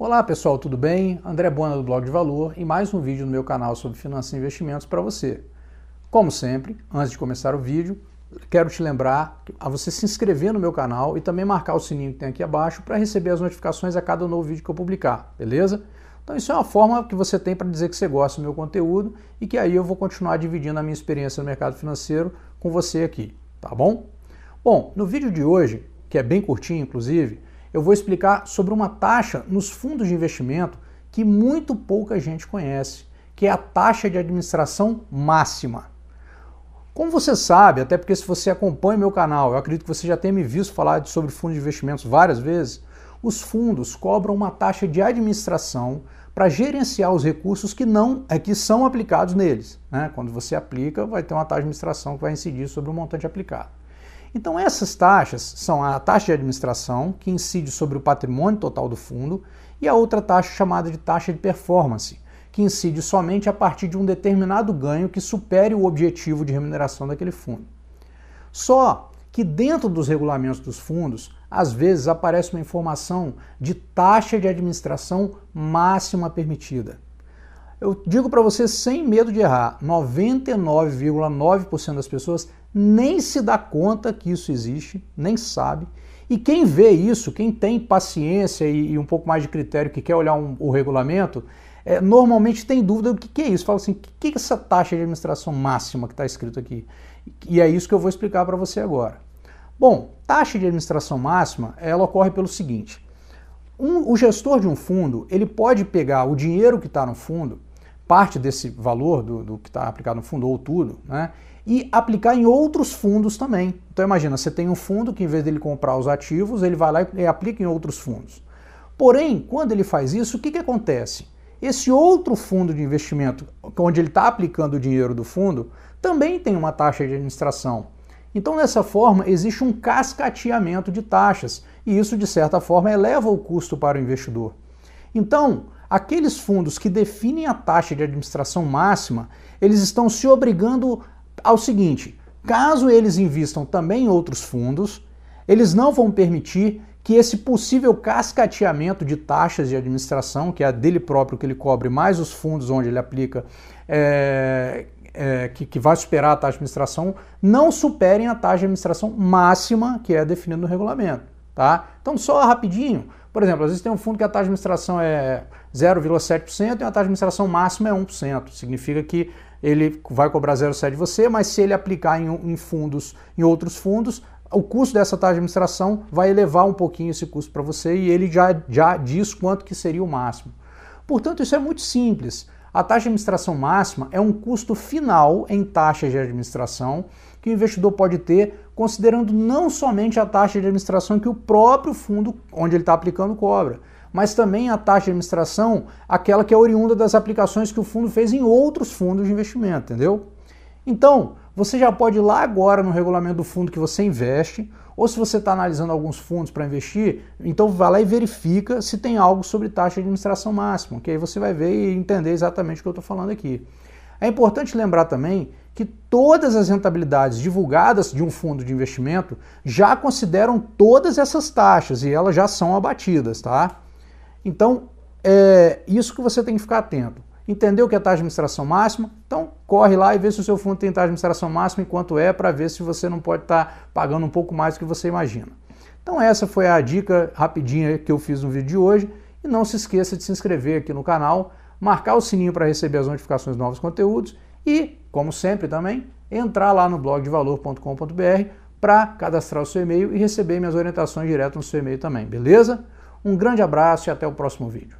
Olá pessoal, tudo bem? André Bona do Blog de Valor e mais um vídeo no meu canal sobre finanças e investimentos para você. Como sempre, antes de começar o vídeo, quero te lembrar a você se inscrever no meu canal e também marcar o sininho que tem aqui abaixo para receber as notificações a cada novo vídeo que eu publicar, beleza? Então isso é uma forma que você tem para dizer que você gosta do meu conteúdo e que aí eu vou continuar dividindo a minha experiência no mercado financeiro com você aqui, tá bom? Bom, no vídeo de hoje, que é bem curtinho inclusive, eu vou explicar sobre uma taxa nos fundos de investimento que muito pouca gente conhece, que é a taxa de administração máxima. Como você sabe, até porque se você acompanha meu canal, eu acredito que você já tenha me visto falar sobre fundos de investimentos várias vezes, os fundos cobram uma taxa de administração para gerenciar os recursos que não é, que são aplicados neles. Né? Quando você aplica, vai ter uma taxa de administração que vai incidir sobre o montante aplicado. Então, essas taxas são a taxa de administração, que incide sobre o patrimônio total do fundo, e a outra taxa chamada de taxa de performance, que incide somente a partir de um determinado ganho que supere o objetivo de remuneração daquele fundo. Só que dentro dos regulamentos dos fundos, às vezes aparece uma informação de taxa de administração máxima permitida. Eu digo para você sem medo de errar, 99,9% das pessoas nem se dá conta que isso existe, nem sabe. E quem vê isso, quem tem paciência e, e um pouco mais de critério, que quer olhar um, o regulamento, é, normalmente tem dúvida do que, que é isso. Fala assim, o que, que é essa taxa de administração máxima que está escrito aqui? E é isso que eu vou explicar para você agora. Bom, taxa de administração máxima, ela ocorre pelo seguinte. Um, o gestor de um fundo, ele pode pegar o dinheiro que está no fundo parte desse valor do, do que está aplicado no fundo, ou tudo, né? e aplicar em outros fundos também. Então imagina, você tem um fundo que em vez dele comprar os ativos, ele vai lá e aplica em outros fundos. Porém, quando ele faz isso, o que, que acontece? Esse outro fundo de investimento, onde ele está aplicando o dinheiro do fundo, também tem uma taxa de administração. Então, dessa forma, existe um cascateamento de taxas e isso, de certa forma, eleva o custo para o investidor. Então, aqueles fundos que definem a taxa de administração máxima, eles estão se obrigando ao seguinte: caso eles invistam também em outros fundos, eles não vão permitir que esse possível cascateamento de taxas de administração, que é a dele próprio que ele cobre, mais os fundos onde ele aplica, é, é, que, que vai superar a taxa de administração, não superem a taxa de administração máxima que é definida no regulamento. Tá? Então, só rapidinho, por exemplo, às vezes tem um fundo que a taxa de administração é 0,7% e a taxa de administração máxima é 1%. Significa que ele vai cobrar 0,7% de você, mas se ele aplicar em, fundos, em outros fundos, o custo dessa taxa de administração vai elevar um pouquinho esse custo para você e ele já, já diz quanto que seria o máximo. Portanto, isso é muito simples. A taxa de administração máxima é um custo final em taxas de administração que o investidor pode ter considerando não somente a taxa de administração que o próprio fundo onde ele está aplicando cobra, mas também a taxa de administração, aquela que é oriunda das aplicações que o fundo fez em outros fundos de investimento, entendeu? Então, você já pode ir lá agora no regulamento do fundo que você investe, ou se você está analisando alguns fundos para investir, então vá lá e verifica se tem algo sobre taxa de administração máxima, que aí você vai ver e entender exatamente o que eu estou falando aqui. É importante lembrar também que todas as rentabilidades divulgadas de um fundo de investimento já consideram todas essas taxas e elas já são abatidas, tá? Então, é isso que você tem que ficar atento. Entendeu o que é taxa de administração máxima? Então, corre lá e vê se o seu fundo tem taxa de administração máxima enquanto é, para ver se você não pode estar tá pagando um pouco mais do que você imagina. Então, essa foi a dica rapidinha que eu fiz no vídeo de hoje. E não se esqueça de se inscrever aqui no canal, marcar o sininho para receber as notificações de novos conteúdos e, como sempre também, entrar lá no blog de valor.com.br para cadastrar o seu e-mail e receber minhas orientações direto no seu e-mail também, beleza? Um grande abraço e até o próximo vídeo.